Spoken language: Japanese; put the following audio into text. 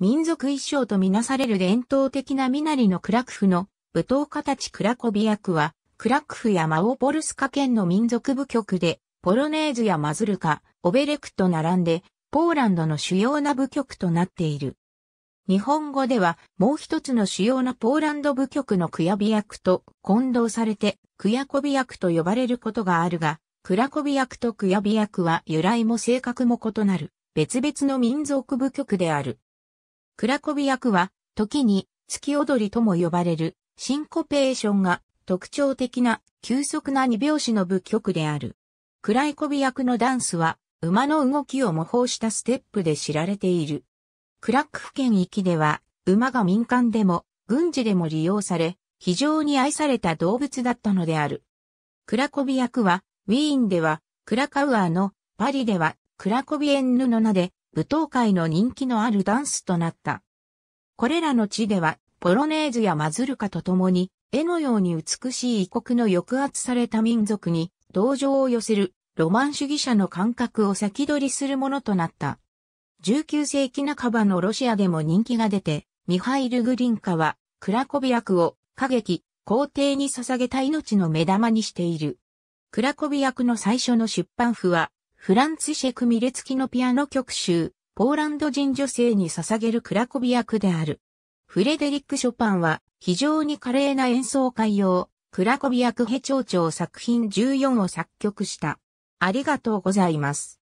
民族衣装とみなされる伝統的な身なりのクラクフの舞踏家たちクラコビ役は、クラクフやマオポルスカ県の民族部局で、ポロネーズやマズルカ、オベレクと並んで、ポーランドの主要な部局となっている。日本語では、もう一つの主要なポーランド部局のクヤビ役と混同されて、クヤコビ役と呼ばれることがあるが、クラコビ役とクヤビ役は由来も性格も異なる、別々の民族部局である。クラコビ役は、時に、月踊りとも呼ばれる、シンコペーションが特徴的な急速な二拍子の舞曲である。クライコビ役のダンスは、馬の動きを模倣したステップで知られている。クラック府県域では、馬が民間でも、軍事でも利用され、非常に愛された動物だったのである。クラコビ役は、ウィーンでは、クラカウアーの、パリでは、クラコビエンヌの名で、舞踏会の人気のあるダンスとなった。これらの地では、ポロネーズやマズルカと共に、絵のように美しい異国の抑圧された民族に、同情を寄せる、ロマン主義者の感覚を先取りするものとなった。19世紀半ばのロシアでも人気が出て、ミハイル・グリンカは、クラコビアクを、歌劇、皇帝に捧げた命の目玉にしている。クラコビアクの最初の出版譜は、フランツシェク・ミレツキのピアノ曲集、ポーランド人女性に捧げるクラコビ役である。フレデリック・ショパンは非常に華麗な演奏会用、クラコビ役ヘ長調作品14を作曲した。ありがとうございます。